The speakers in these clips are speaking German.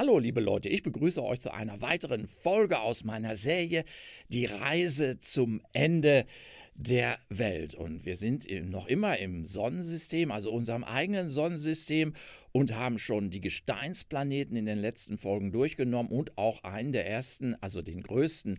Hallo liebe Leute, ich begrüße euch zu einer weiteren Folge aus meiner Serie Die Reise zum Ende der Welt. Und wir sind noch immer im Sonnensystem, also unserem eigenen Sonnensystem und haben schon die Gesteinsplaneten in den letzten Folgen durchgenommen und auch einen der ersten, also den größten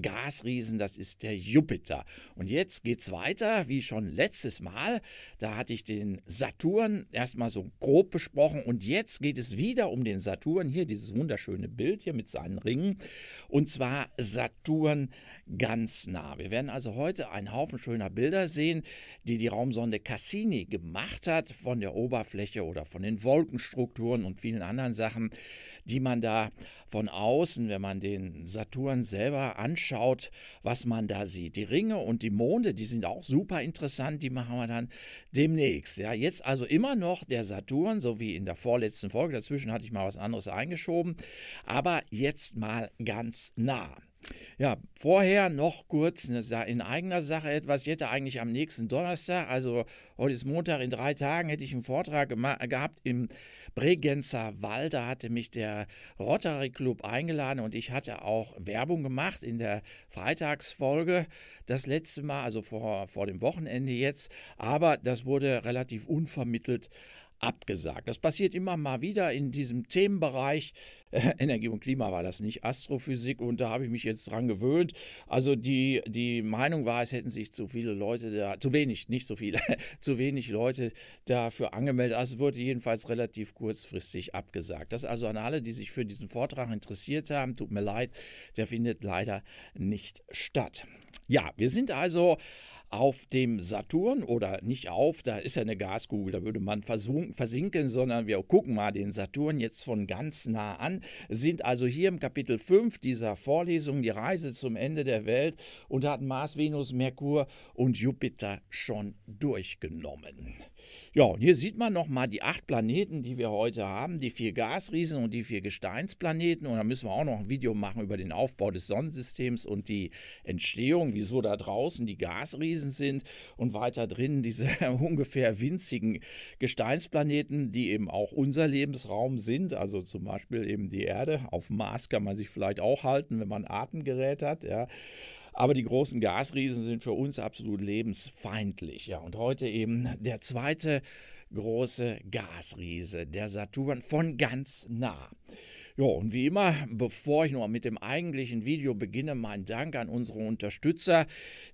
Gasriesen, das ist der Jupiter. Und jetzt geht's weiter, wie schon letztes Mal. Da hatte ich den Saturn erstmal so grob besprochen und jetzt geht es wieder um den Saturn. Hier dieses wunderschöne Bild hier mit seinen Ringen und zwar Saturn ganz nah. Wir werden also heute einen Haufen schöner Bilder sehen, die die Raumsonde Cassini gemacht hat von der Oberfläche oder von den Wolken Wolkenstrukturen und vielen anderen Sachen, die man da von außen, wenn man den Saturn selber anschaut, was man da sieht. Die Ringe und die Monde, die sind auch super interessant, die machen wir dann demnächst. Ja, jetzt also immer noch der Saturn, so wie in der vorletzten Folge, dazwischen hatte ich mal was anderes eingeschoben, aber jetzt mal ganz nah. Ja, vorher noch kurz eine, in eigener Sache etwas. Ich hätte eigentlich am nächsten Donnerstag, also heute ist Montag, in drei Tagen hätte ich einen Vortrag gehabt im Bregenzer Wald. Da hatte mich der Rotary Club eingeladen und ich hatte auch Werbung gemacht in der Freitagsfolge. Das letzte Mal, also vor, vor dem Wochenende jetzt. Aber das wurde relativ unvermittelt abgesagt. Das passiert immer mal wieder in diesem Themenbereich. Äh, Energie und Klima war das nicht, Astrophysik, und da habe ich mich jetzt dran gewöhnt. Also die, die Meinung war, es hätten sich zu viele Leute da, zu wenig, nicht so viele, zu wenig Leute dafür angemeldet. Also es wurde jedenfalls relativ kurzfristig abgesagt. Das also an alle, die sich für diesen Vortrag interessiert haben, tut mir leid, der findet leider nicht statt. Ja, wir sind also auf dem Saturn oder nicht auf, da ist ja eine Gaskugel, da würde man versinken, sondern wir gucken mal den Saturn jetzt von ganz nah an, sind also hier im Kapitel 5 dieser Vorlesung die Reise zum Ende der Welt und hat Mars, Venus, Merkur und Jupiter schon durchgenommen. Ja, und hier sieht man nochmal die acht Planeten, die wir heute haben, die vier Gasriesen und die vier Gesteinsplaneten. Und da müssen wir auch noch ein Video machen über den Aufbau des Sonnensystems und die Entstehung, wieso da draußen die Gasriesen sind und weiter drinnen diese ungefähr winzigen Gesteinsplaneten, die eben auch unser Lebensraum sind. Also zum Beispiel eben die Erde. Auf Mars kann man sich vielleicht auch halten, wenn man Atemgerät hat. Ja. Aber die großen Gasriesen sind für uns absolut lebensfeindlich. Ja, und heute eben der zweite große Gasriese, der Saturn von ganz nah. Ja, und wie immer, bevor ich nur mit dem eigentlichen Video beginne, mein Dank an unsere Unterstützer,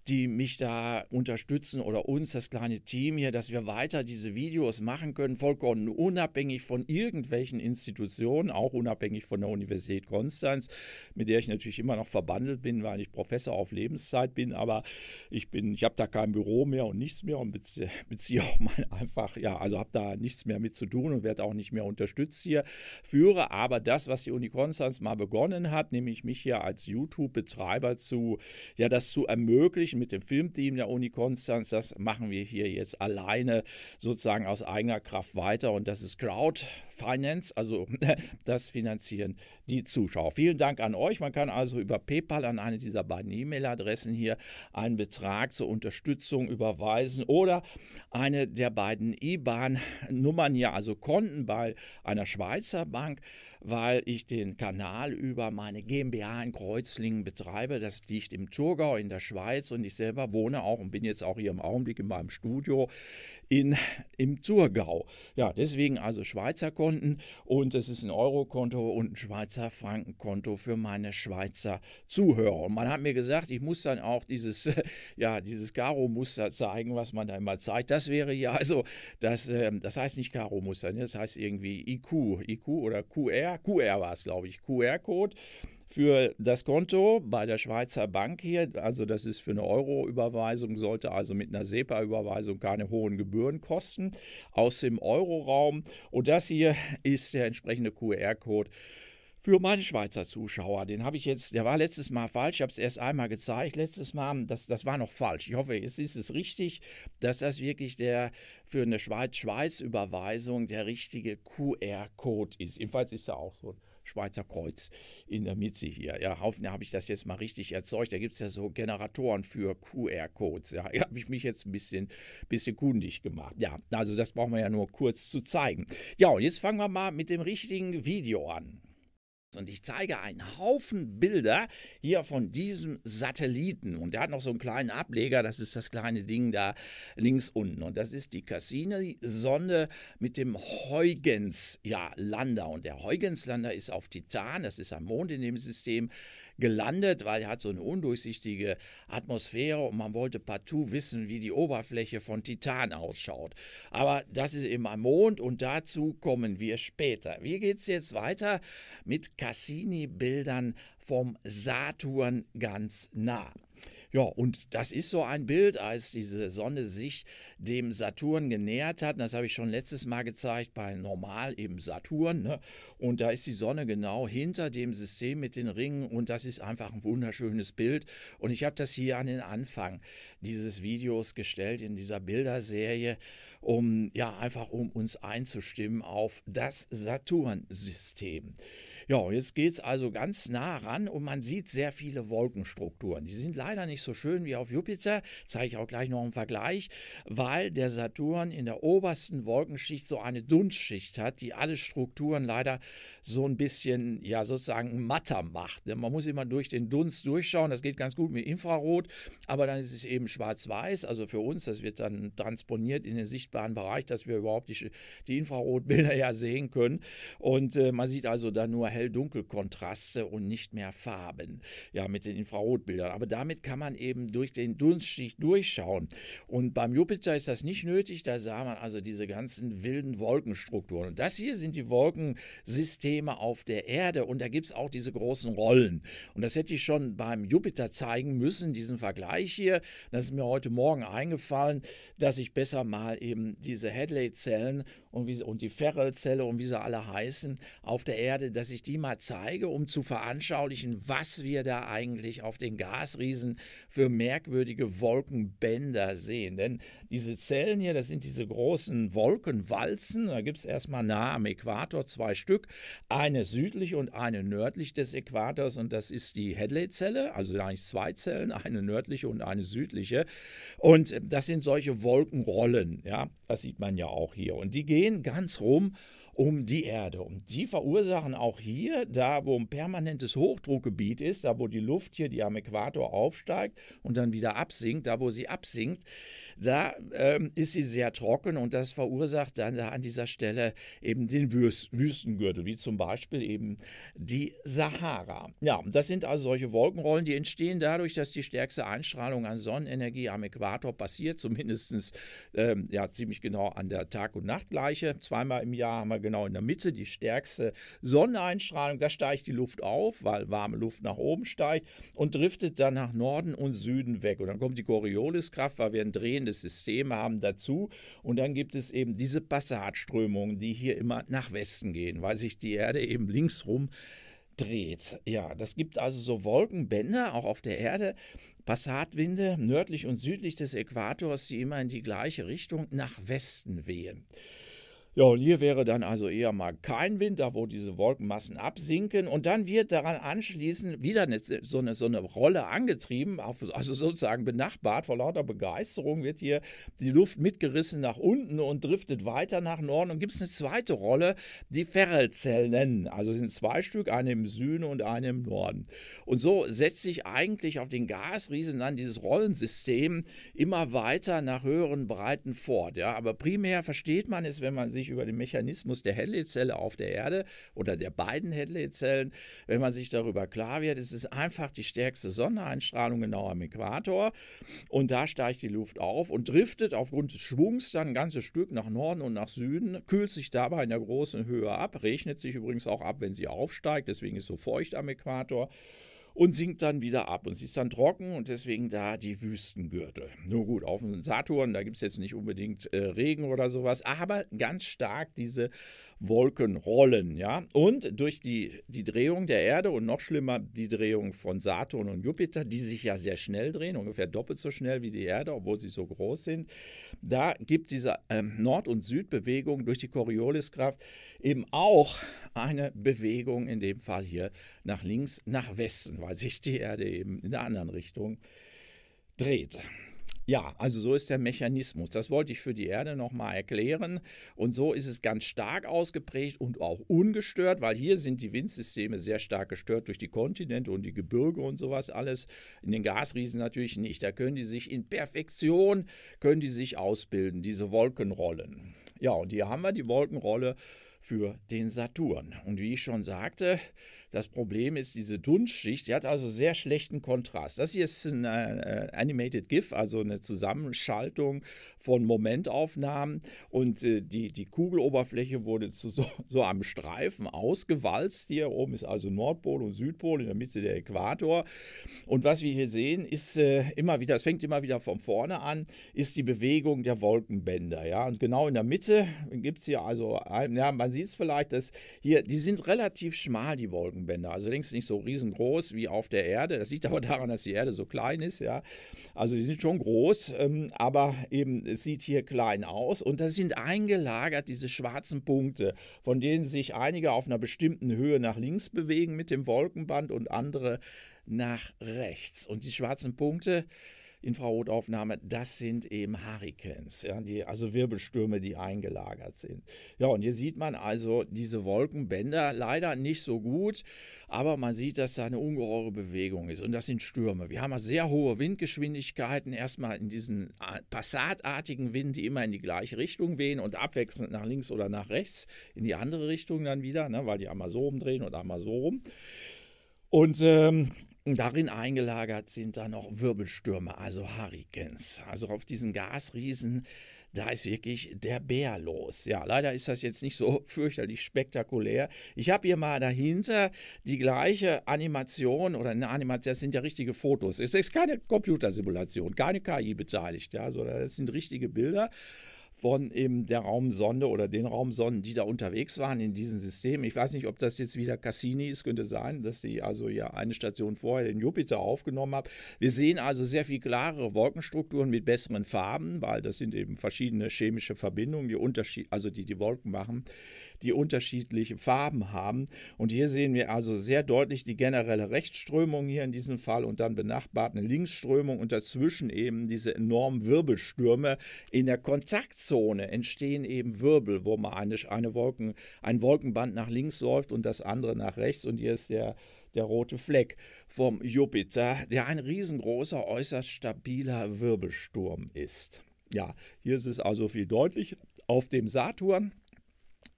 die mich da unterstützen oder uns, das kleine Team hier, dass wir weiter diese Videos machen können, vollkommen unabhängig von irgendwelchen Institutionen, auch unabhängig von der Universität Konstanz, mit der ich natürlich immer noch verbandelt bin, weil ich Professor auf Lebenszeit bin, aber ich bin, ich habe da kein Büro mehr und nichts mehr und beziehe, beziehe auch mal einfach, ja, also habe da nichts mehr mit zu tun und werde auch nicht mehr unterstützt hier, führe aber das, was die Uni Konstanz mal begonnen hat, nämlich mich hier als YouTube-Betreiber zu, ja, das zu ermöglichen mit dem Filmteam der Uni Konstanz, das machen wir hier jetzt alleine sozusagen aus eigener Kraft weiter und das ist Crowd Finance, also das finanzieren die Zuschauer. Vielen Dank an euch. Man kann also über PayPal an eine dieser beiden E-Mail-Adressen hier einen Betrag zur Unterstützung überweisen oder eine der beiden IBAN-Nummern hier, also Konten bei einer Schweizer Bank, weil ich den Kanal über meine GmbH in Kreuzlingen betreibe. Das liegt im Thurgau in der Schweiz und ich selber wohne auch und bin jetzt auch hier im Augenblick in meinem Studio in, im Thurgau. Ja, deswegen also Schweizer Konten Konten und es ist ein Eurokonto und ein Schweizer Frankenkonto für meine Schweizer Zuhörer. Und man hat mir gesagt, ich muss dann auch dieses, ja, dieses Karo-Muster zeigen, was man da immer zeigt. Das wäre ja, also, das, ähm, das heißt nicht Karo-Muster, ne? das heißt irgendwie IQ, IQ oder QR, QR war es, glaube ich, QR-Code für das Konto bei der Schweizer Bank hier. Also das ist für eine Euro-Überweisung, sollte also mit einer SEPA-Überweisung keine hohen Gebühren kosten aus dem Euroraum. Und das hier ist der entsprechende QR-Code. Für meine Schweizer Zuschauer, den habe ich jetzt, der war letztes Mal falsch, ich habe es erst einmal gezeigt, letztes Mal, das, das war noch falsch. Ich hoffe, jetzt ist es richtig, dass das wirklich der für eine Schweiz-Schweiz-Überweisung der richtige QR-Code ist. Jedenfalls ist er auch so ein Schweizer Kreuz in der Mitte hier. Ja, hoffentlich habe ich das jetzt mal richtig erzeugt. Da gibt es ja so Generatoren für QR-Codes. Ja, da habe ich mich jetzt ein bisschen, bisschen kundig gemacht. Ja, also das brauchen wir ja nur kurz zu zeigen. Ja, und jetzt fangen wir mal mit dem richtigen Video an. Und ich zeige einen Haufen Bilder hier von diesem Satelliten. Und der hat noch so einen kleinen Ableger, das ist das kleine Ding da links unten. Und das ist die Cassini-Sonde mit dem Huygens-Lander. Ja, und der Huygens-Lander ist auf Titan, das ist ein Mond in dem System gelandet, weil er hat so eine undurchsichtige Atmosphäre und man wollte partout wissen, wie die Oberfläche von Titan ausschaut. Aber das ist eben am Mond und dazu kommen wir später. Wie geht es jetzt weiter mit Cassini-Bildern vom Saturn ganz nah? Ja, und das ist so ein Bild, als diese Sonne sich dem Saturn genähert hat. Das habe ich schon letztes Mal gezeigt bei normal eben Saturn. Ne? Und da ist die Sonne genau hinter dem System mit den Ringen und das ist einfach ein wunderschönes Bild. Und ich habe das hier an den Anfang dieses Videos gestellt in dieser Bilderserie, um ja einfach um uns einzustimmen auf das Saturn-System. Ja, jetzt geht es also ganz nah ran und man sieht sehr viele Wolkenstrukturen. Die sind leider nicht so schön wie auf Jupiter, zeige ich auch gleich noch einen Vergleich, weil der Saturn in der obersten Wolkenschicht so eine Dunstschicht hat, die alle Strukturen leider so ein bisschen, ja, sozusagen matter macht. Ne? Man muss immer durch den Dunst durchschauen, das geht ganz gut mit Infrarot, aber dann ist es eben schwarz-weiß, also für uns, das wird dann transponiert in den sichtbaren Bereich, dass wir überhaupt die, die Infrarotbilder ja sehen können. Und äh, man sieht also da nur Hell-Dunkel-Kontraste und nicht mehr Farben, ja, mit den Infrarotbildern. Aber damit kann man eben durch den Dunstschicht durchschauen. Und beim Jupiter ist das nicht nötig, da sah man also diese ganzen wilden Wolkenstrukturen. Und das hier sind die Wolkensysteme auf der Erde und da gibt es auch diese großen Rollen. Und das hätte ich schon beim Jupiter zeigen müssen, diesen Vergleich hier. Das ist mir heute Morgen eingefallen, dass ich besser mal eben diese Hadley-Zellen und, und die Ferrel-Zelle und wie sie alle heißen, auf der Erde, dass ich die die mal zeige, um zu veranschaulichen, was wir da eigentlich auf den Gasriesen für merkwürdige Wolkenbänder sehen. Denn diese Zellen hier, das sind diese großen Wolkenwalzen. Da gibt es erstmal nah am Äquator zwei Stück, eine südlich und eine nördlich des Äquators. Und das ist die Hadley-Zelle, also eigentlich zwei Zellen, eine nördliche und eine südliche. Und äh, das sind solche Wolkenrollen. Ja, das sieht man ja auch hier. Und die gehen ganz rum um die Erde. Und die verursachen auch hier hier, da wo ein permanentes Hochdruckgebiet ist, da wo die Luft hier, die am Äquator aufsteigt und dann wieder absinkt, da wo sie absinkt, da ähm, ist sie sehr trocken und das verursacht dann da an dieser Stelle eben den Wüst Wüstengürtel, wie zum Beispiel eben die Sahara. Ja, das sind also solche Wolkenrollen, die entstehen dadurch, dass die stärkste Einstrahlung an Sonnenenergie am Äquator passiert, zumindest ähm, ja, ziemlich genau an der Tag- und Nachtgleiche. Zweimal im Jahr haben wir genau in der Mitte die stärkste Sonneneinstrahlung. Sonnenstrahlung, da steigt die Luft auf, weil warme Luft nach oben steigt und driftet dann nach Norden und Süden weg. Und dann kommt die Corioliskraft, weil wir ein drehendes System haben, dazu. Und dann gibt es eben diese Passatströmungen, die hier immer nach Westen gehen, weil sich die Erde eben linksrum dreht. Ja, das gibt also so Wolkenbänder auch auf der Erde, Passatwinde nördlich und südlich des Äquators, die immer in die gleiche Richtung nach Westen wehen. Ja, und hier wäre dann also eher mal kein Wind, da wo diese Wolkenmassen absinken und dann wird daran anschließend wieder eine, so, eine, so eine Rolle angetrieben, also sozusagen benachbart, vor lauter Begeisterung wird hier die Luft mitgerissen nach unten und driftet weiter nach Norden und gibt es eine zweite Rolle, die Ferrelzellen nennen. Also sind zwei Stück, eine im Süden und eine im Norden. Und so setzt sich eigentlich auf den Gasriesen dann dieses Rollensystem immer weiter nach höheren Breiten fort. Ja? Aber primär versteht man es, wenn man sich sich über den Mechanismus der Henley-Zelle auf der Erde oder der beiden Henley-Zellen, wenn man sich darüber klar wird, es ist einfach die stärkste Sonneneinstrahlung genau am Äquator und da steigt die Luft auf und driftet aufgrund des Schwungs dann ein ganzes Stück nach Norden und nach Süden, kühlt sich dabei in der großen Höhe ab, regnet sich übrigens auch ab, wenn sie aufsteigt, deswegen ist es so feucht am Äquator und sinkt dann wieder ab. Und sie ist dann trocken und deswegen da die Wüstengürtel. Nur gut, auf dem Saturn, da gibt es jetzt nicht unbedingt äh, Regen oder sowas, aber ganz stark diese Wolken rollen. Ja? Und durch die, die Drehung der Erde und noch schlimmer die Drehung von Saturn und Jupiter, die sich ja sehr schnell drehen, ungefähr doppelt so schnell wie die Erde, obwohl sie so groß sind, da gibt diese ähm, Nord- und Südbewegung durch die Corioliskraft eben auch eine Bewegung, in dem Fall hier nach links, nach Westen, weil sich die Erde eben in der anderen Richtung dreht. Ja, also so ist der Mechanismus. Das wollte ich für die Erde nochmal erklären. Und so ist es ganz stark ausgeprägt und auch ungestört, weil hier sind die Windsysteme sehr stark gestört durch die Kontinente und die Gebirge und sowas alles. In den Gasriesen natürlich nicht. Da können die sich in Perfektion, können die sich ausbilden, diese Wolkenrollen. Ja, und hier haben wir die Wolkenrolle für den Saturn. Und wie ich schon sagte, das Problem ist diese Dunstschicht, die hat also sehr schlechten Kontrast. Das hier ist ein äh, Animated GIF, also eine Zusammenschaltung von Momentaufnahmen und äh, die, die Kugeloberfläche wurde zu so, so einem Streifen ausgewalzt. Hier oben ist also Nordpol und Südpol, in der Mitte der Äquator. Und was wir hier sehen, ist äh, immer wieder, es fängt immer wieder von vorne an, ist die Bewegung der Wolkenbänder. Ja? Und genau in der Mitte gibt es hier also, ja, man sieht sieht es vielleicht, dass hier, die sind relativ schmal, die Wolkenbänder. Also längst nicht so riesengroß wie auf der Erde. Das liegt aber daran, dass die Erde so klein ist, ja. Also die sind schon groß, ähm, aber eben, es sieht hier klein aus. Und das sind eingelagert diese schwarzen Punkte, von denen sich einige auf einer bestimmten Höhe nach links bewegen mit dem Wolkenband und andere nach rechts. Und die schwarzen Punkte, Infrarotaufnahme, das sind eben Hurricanes, ja, die, also Wirbelstürme, die eingelagert sind. Ja, und hier sieht man also diese Wolkenbänder leider nicht so gut, aber man sieht, dass da eine ungeheure Bewegung ist und das sind Stürme. Wir haben also sehr hohe Windgeschwindigkeiten, erstmal in diesen äh, passatartigen Wind, die immer in die gleiche Richtung wehen und abwechselnd nach links oder nach rechts, in die andere Richtung dann wieder, ne, weil die einmal so rumdrehen und einmal so rum. Und ähm, Darin eingelagert sind dann noch Wirbelstürme, also Hurricanes. Also auf diesen Gasriesen, da ist wirklich der Bär los. Ja, leider ist das jetzt nicht so fürchterlich spektakulär. Ich habe hier mal dahinter die gleiche Animation oder eine Animation, das sind ja richtige Fotos. Es ist keine Computersimulation, keine KI beteiligt, ja, sondern das sind richtige Bilder von eben der Raumsonde oder den Raumsonden, die da unterwegs waren in diesem System. Ich weiß nicht, ob das jetzt wieder Cassini ist, könnte sein, dass sie also ja eine Station vorher den Jupiter aufgenommen haben. Wir sehen also sehr viel klarere Wolkenstrukturen mit besseren Farben, weil das sind eben verschiedene chemische Verbindungen, die Unterschied, also die die Wolken machen die unterschiedliche Farben haben. Und hier sehen wir also sehr deutlich die generelle Rechtsströmung hier in diesem Fall und dann benachbart eine Linksströmung und dazwischen eben diese enormen Wirbelstürme. In der Kontaktzone entstehen eben Wirbel, wo mal eine, eine Wolken, ein Wolkenband nach links läuft und das andere nach rechts. Und hier ist der der rote Fleck vom Jupiter, der ein riesengroßer, äußerst stabiler Wirbelsturm ist. Ja, hier ist es also viel deutlich auf dem Saturn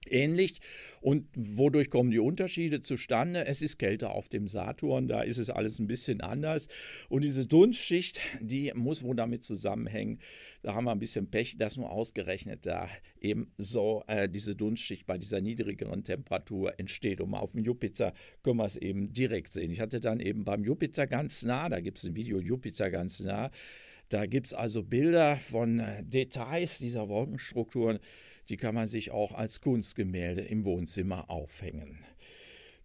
ähnlich. Und wodurch kommen die Unterschiede zustande? Es ist kälter auf dem Saturn, da ist es alles ein bisschen anders. Und diese Dunstschicht, die muss wohl damit zusammenhängen. Da haben wir ein bisschen Pech, dass nur ausgerechnet da eben so äh, diese Dunstschicht bei dieser niedrigeren Temperatur entsteht. Und auf dem Jupiter können wir es eben direkt sehen. Ich hatte dann eben beim Jupiter ganz nah, da gibt es ein Video Jupiter ganz nah. Da gibt es also Bilder von äh, Details dieser Wolkenstrukturen die kann man sich auch als Kunstgemälde im Wohnzimmer aufhängen.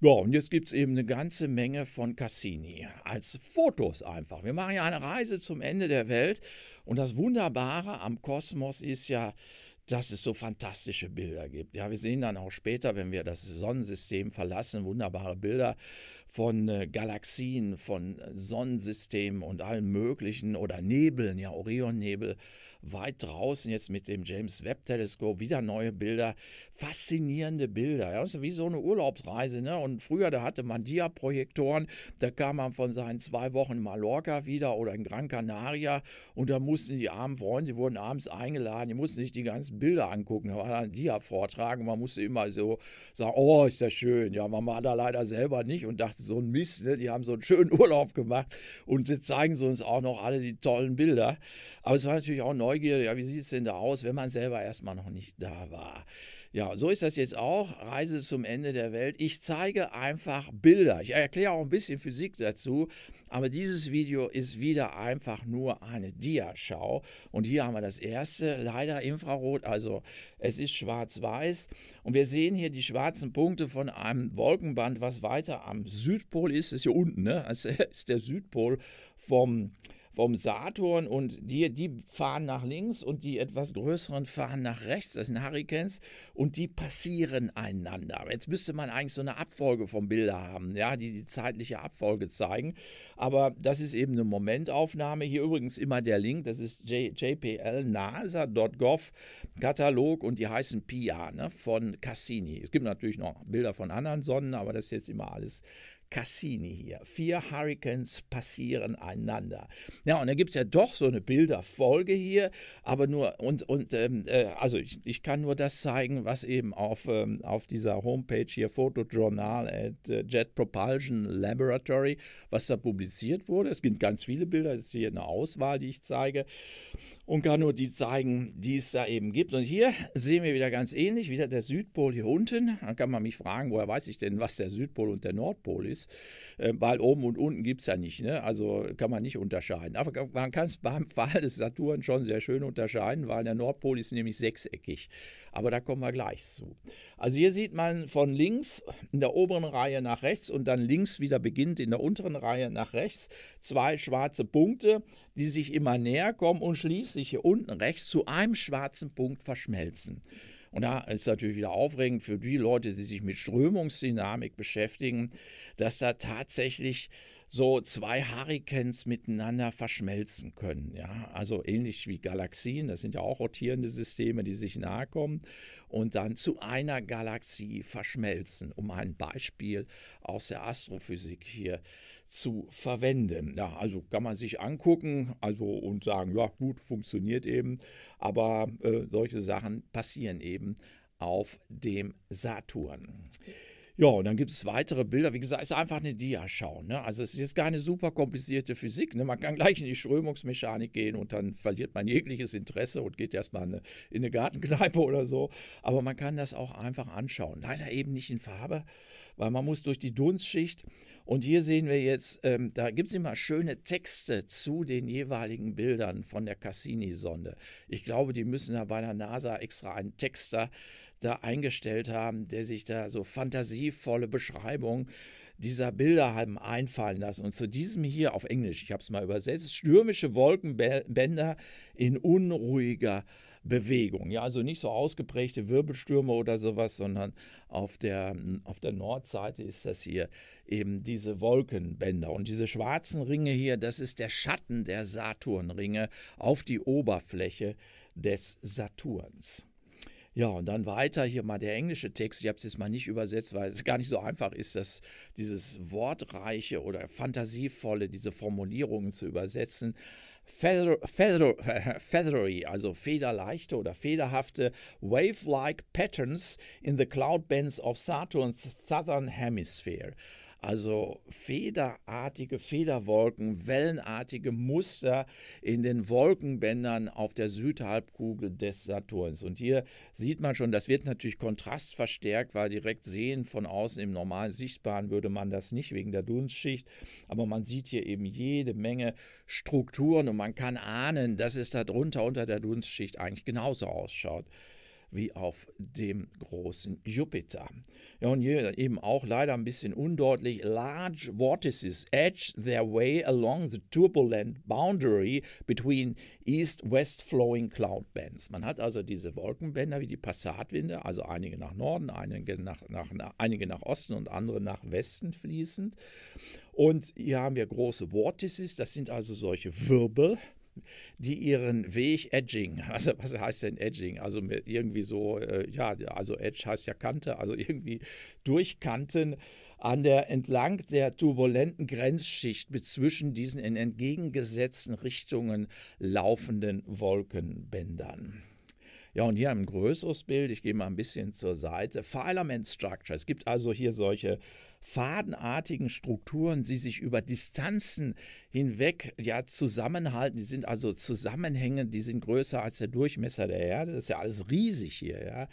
Ja, und jetzt gibt es eben eine ganze Menge von Cassini als Fotos einfach. Wir machen ja eine Reise zum Ende der Welt und das Wunderbare am Kosmos ist ja, dass es so fantastische Bilder gibt. Ja, wir sehen dann auch später, wenn wir das Sonnensystem verlassen, wunderbare Bilder von äh, Galaxien, von äh, Sonnensystemen und allem Möglichen oder Nebeln, ja, Orionnebel, weit draußen jetzt mit dem James Webb-Teleskop, wieder neue Bilder, faszinierende Bilder. Ja, das also wie so eine Urlaubsreise. Ne? Und früher, da hatte man Dia-Projektoren, da kam man von seinen zwei Wochen in Mallorca wieder oder in Gran Canaria und da mussten die armen Freunde, die wurden abends eingeladen, die mussten sich die ganzen Bilder angucken. Da war dann ein Dia-Vortrag man musste immer so sagen: Oh, ist das schön. Ja, man war da leider selber nicht und dachte, so ein Mist. Ne? Die haben so einen schönen Urlaub gemacht und jetzt zeigen sie uns auch noch alle die tollen Bilder. Aber es war natürlich auch Neugierde. Ja, wie sieht es denn da aus, wenn man selber erstmal noch nicht da war? Ja, so ist das jetzt auch. Reise zum Ende der Welt. Ich zeige einfach Bilder. Ich erkläre auch ein bisschen Physik dazu. Aber dieses Video ist wieder einfach nur eine Diaschau. Und hier haben wir das erste, leider Infrarot. Also es ist schwarz-weiß. Und wir sehen hier die schwarzen Punkte von einem Wolkenband, was weiter am Süden Südpol ist, ist hier unten, ne? Also ist der Südpol vom, vom Saturn und die, die fahren nach links und die etwas größeren fahren nach rechts, das sind Hurricanes, und die passieren einander. Jetzt müsste man eigentlich so eine Abfolge von Bildern haben, ja, die die zeitliche Abfolge zeigen, aber das ist eben eine Momentaufnahme. Hier übrigens immer der Link, das ist jplnasa.gov, Katalog und die heißen Pia ne, von Cassini. Es gibt natürlich noch Bilder von anderen Sonnen, aber das ist jetzt immer alles Cassini hier. Vier Hurricanes passieren einander. Ja, und dann gibt es ja doch so eine Bilderfolge hier, aber nur, und, und ähm, äh, also ich, ich kann nur das zeigen, was eben auf, ähm, auf dieser Homepage hier, Photojournal at äh, Jet Propulsion Laboratory, was da publiziert wurde. Es gibt ganz viele Bilder, das ist hier eine Auswahl, die ich zeige, und kann nur die zeigen, die es da eben gibt. Und hier sehen wir wieder ganz ähnlich, wieder der Südpol hier unten. Dann kann man mich fragen, woher weiß ich denn, was der Südpol und der Nordpol ist? ist, äh, weil oben und unten gibt es ja nicht. Ne? Also kann man nicht unterscheiden. Aber man kann es beim Fall des Saturn schon sehr schön unterscheiden, weil der Nordpol ist nämlich sechseckig. Aber da kommen wir gleich zu. Also hier sieht man von links in der oberen Reihe nach rechts und dann links wieder beginnt in der unteren Reihe nach rechts zwei schwarze Punkte, die sich immer näher kommen und schließlich hier unten rechts zu einem schwarzen Punkt verschmelzen. Und da ist natürlich wieder aufregend für die Leute, die sich mit Strömungsdynamik beschäftigen, dass da tatsächlich so zwei Hurricanes miteinander verschmelzen können. Ja? Also ähnlich wie Galaxien, das sind ja auch rotierende Systeme, die sich nahe kommen und dann zu einer Galaxie verschmelzen, um ein Beispiel aus der Astrophysik hier zu verwenden. Ja, also kann man sich angucken also und sagen, ja gut, funktioniert eben, aber äh, solche Sachen passieren eben auf dem Saturn. Ja, und dann gibt es weitere Bilder. Wie gesagt, ist einfach eine Diaschau. Ne? Also es ist jetzt keine super komplizierte Physik. Ne? Man kann gleich in die Strömungsmechanik gehen und dann verliert man jegliches Interesse und geht erstmal in eine, in eine Gartenkneipe oder so. Aber man kann das auch einfach anschauen. Leider eben nicht in Farbe, weil man muss durch die Dunstschicht und hier sehen wir jetzt, ähm, da gibt es immer schöne Texte zu den jeweiligen Bildern von der Cassini-Sonde. Ich glaube, die müssen da bei der NASA extra einen Texter da eingestellt haben, der sich da so fantasievolle Beschreibungen dieser Bilder haben einfallen lassen. Und zu diesem hier auf Englisch, ich habe es mal übersetzt, stürmische Wolkenbänder in unruhiger äh, Bewegung. Ja, also nicht so ausgeprägte Wirbelstürme oder sowas, sondern auf der, auf der Nordseite ist das hier eben diese Wolkenbänder. Und diese schwarzen Ringe hier, das ist der Schatten der Saturnringe auf die Oberfläche des Saturns. Ja, und dann weiter hier mal der englische Text. Ich habe es jetzt mal nicht übersetzt, weil es gar nicht so einfach ist, das, dieses wortreiche oder fantasievolle, diese Formulierungen zu übersetzen feathery, also federleichte oder federhafte wave-like patterns in the cloud bands of Saturn's southern hemisphere. Also federartige Federwolken, wellenartige Muster in den Wolkenbändern auf der Südhalbkugel des Saturns. Und hier sieht man schon, das wird natürlich kontrastverstärkt, weil direkt sehen von außen im normalen Sichtbaren würde man das nicht wegen der Dunstschicht. Aber man sieht hier eben jede Menge Strukturen und man kann ahnen, dass es darunter unter der Dunstschicht eigentlich genauso ausschaut wie auf dem großen Jupiter. Ja, und hier eben auch leider ein bisschen undeutlich. Large vortices edge their way along the turbulent boundary between east-west flowing cloud bands. Man hat also diese Wolkenbänder wie die Passatwinde, also einige nach Norden, einige nach, nach, einige nach Osten und andere nach Westen fließend. Und hier haben wir große Vortices, das sind also solche Wirbel, die ihren Weg edging. Also was heißt denn edging? Also irgendwie so, äh, ja, also edge heißt ja Kante, also irgendwie durchkanten an der entlang der turbulenten Grenzschicht mit zwischen diesen in entgegengesetzten Richtungen laufenden Wolkenbändern. Ja, und hier ein größeres Bild. Ich gehe mal ein bisschen zur Seite. Filament Structure. Es gibt also hier solche fadenartigen Strukturen, die sich über Distanzen hinweg ja zusammenhalten. Die sind also zusammenhängend, die sind größer als der Durchmesser der Erde. Das ist ja alles riesig hier. Ja.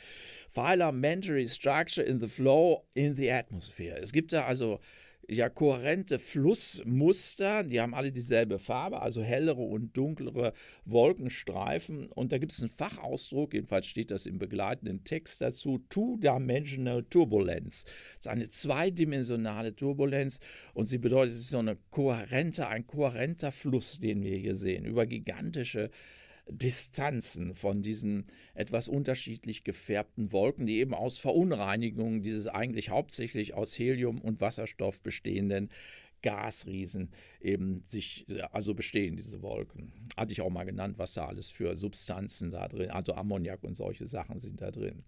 Filamentary structure in the flow in the atmosphere. Es gibt da also ja kohärente Flussmuster. Die haben alle dieselbe Farbe, also hellere und dunklere Wolkenstreifen. Und da gibt es einen Fachausdruck, jedenfalls steht das im begleitenden Text dazu: Two-Dimensional Turbulence. Das ist eine zweidimensionale Turbulenz und sie bedeutet, es ist so eine kohärente, ein kohärenter Fluss, den wir hier sehen, über gigantische äh, Distanzen von diesen etwas unterschiedlich gefärbten Wolken, die eben aus Verunreinigungen dieses eigentlich hauptsächlich aus Helium und Wasserstoff bestehenden Gasriesen eben sich, äh, also bestehen diese Wolken. Hatte ich auch mal genannt, was da alles für Substanzen da drin, also Ammoniak und solche Sachen sind da drin.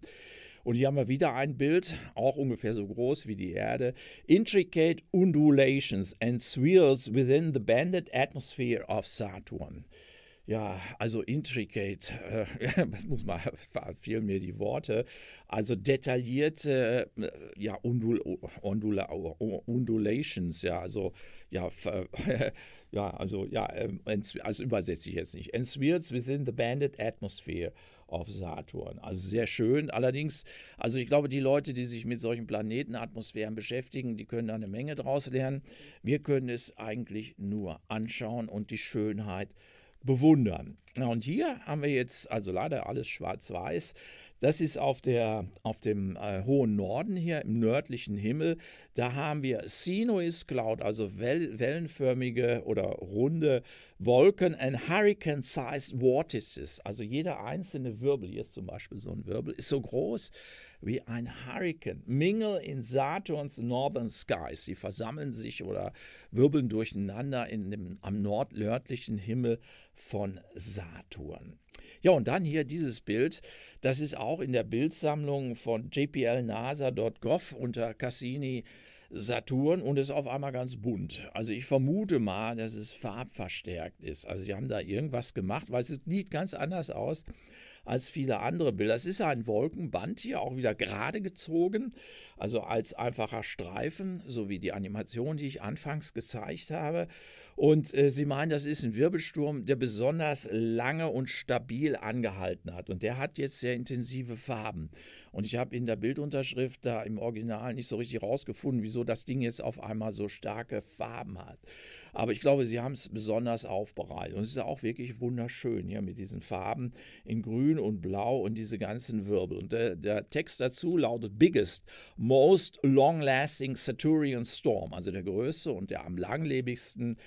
Und hier haben wir wieder ein Bild, auch ungefähr so groß wie die Erde. Intricate undulations and swirls within the banded atmosphere of Saturn ja, also intricate, äh, das muss man, fehlen mir die Worte, also detaillierte, äh, ja, Undul, Undula, Undulations, ja, also, ja, ja, also, ja, ähm, also übersetze ich jetzt nicht, enswirts within the banded atmosphere auf Saturn. Also sehr schön. Allerdings, also ich glaube, die Leute, die sich mit solchen Planetenatmosphären beschäftigen, die können da eine Menge draus lernen. Wir können es eigentlich nur anschauen und die Schönheit bewundern. Na, und hier haben wir jetzt, also leider alles schwarz-weiß, das ist auf, der, auf dem äh, hohen Norden hier im nördlichen Himmel. Da haben wir Sinois Cloud, also well, wellenförmige oder runde Wolken and Hurricane-sized Vortices. Also jeder einzelne Wirbel, hier ist zum Beispiel so ein Wirbel, ist so groß wie ein Hurrikan. Mingle in Saturns Northern Skies. Sie versammeln sich oder wirbeln durcheinander in dem, am nordlördlichen Himmel von Saturn. Ja, und dann hier dieses Bild. Das ist auch in der Bildsammlung von jplnasa.gov unter Cassini Saturn und ist auf einmal ganz bunt. Also ich vermute mal, dass es farbverstärkt ist. Also sie haben da irgendwas gemacht, weil es sieht ganz anders aus als viele andere Bilder. Es ist ein Wolkenband hier auch wieder gerade gezogen, also als einfacher Streifen, so wie die Animation, die ich anfangs gezeigt habe. Und äh, sie meinen, das ist ein Wirbelsturm, der besonders lange und stabil angehalten hat. Und der hat jetzt sehr intensive Farben. Und ich habe in der Bildunterschrift da im Original nicht so richtig rausgefunden, wieso das Ding jetzt auf einmal so starke Farben hat. Aber ich glaube, sie haben es besonders aufbereitet. Und es ist auch wirklich wunderschön hier mit diesen Farben in Grün und Blau und diese ganzen Wirbel. Und der, äh, der Text dazu lautet Biggest, Most Long Lasting Saturian Storm, also der größte und der am langlebigsten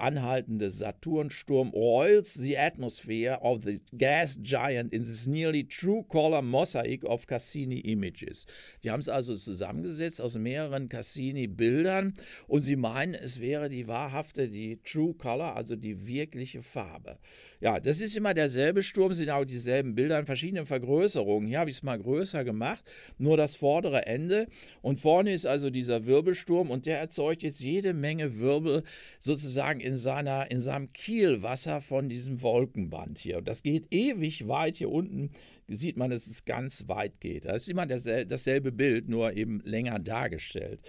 anhaltende Saturnsturm roils the atmosphere of the gas giant in this nearly true color mosaic of Cassini images. Die haben es also zusammengesetzt aus mehreren Cassini-Bildern und sie meinen, es wäre die wahrhafte, die true color, also die wirkliche Farbe. Ja, das ist immer derselbe Sturm, sind auch dieselben Bilder in verschiedenen Vergrößerungen. Hier habe ich es mal größer gemacht, nur das vordere Ende und vorne ist also dieser Wirbelsturm und der erzeugt jetzt jede Menge Wirbel sozusagen in, seiner, in seinem Kielwasser von diesem Wolkenband hier. Und das geht ewig weit hier unten. Sieht man, dass es ganz weit geht. Das ist immer dasselbe, dasselbe Bild, nur eben länger dargestellt.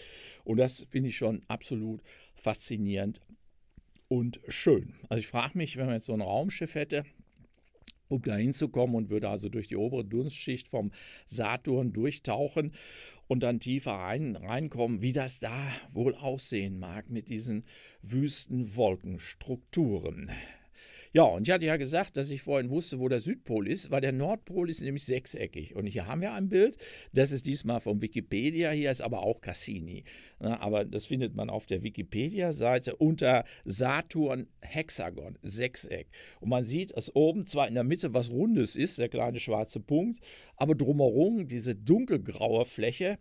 Und das finde ich schon absolut faszinierend und schön. Also ich frage mich, wenn man jetzt so ein Raumschiff hätte, um da hinzukommen und würde also durch die obere Dunstschicht vom Saturn durchtauchen und dann tiefer rein, reinkommen, wie das da wohl aussehen mag mit diesen wüsten Wolkenstrukturen. Ja, und ich hatte ja gesagt, dass ich vorhin wusste, wo der Südpol ist, weil der Nordpol ist nämlich sechseckig. Und hier haben wir ein Bild, das ist diesmal von Wikipedia, hier ist aber auch Cassini. Na, aber das findet man auf der Wikipedia-Seite unter Saturn Hexagon, Sechseck. Und man sieht, dass oben zwar in der Mitte was Rundes ist, der kleine schwarze Punkt, aber drumherum diese dunkelgraue Fläche,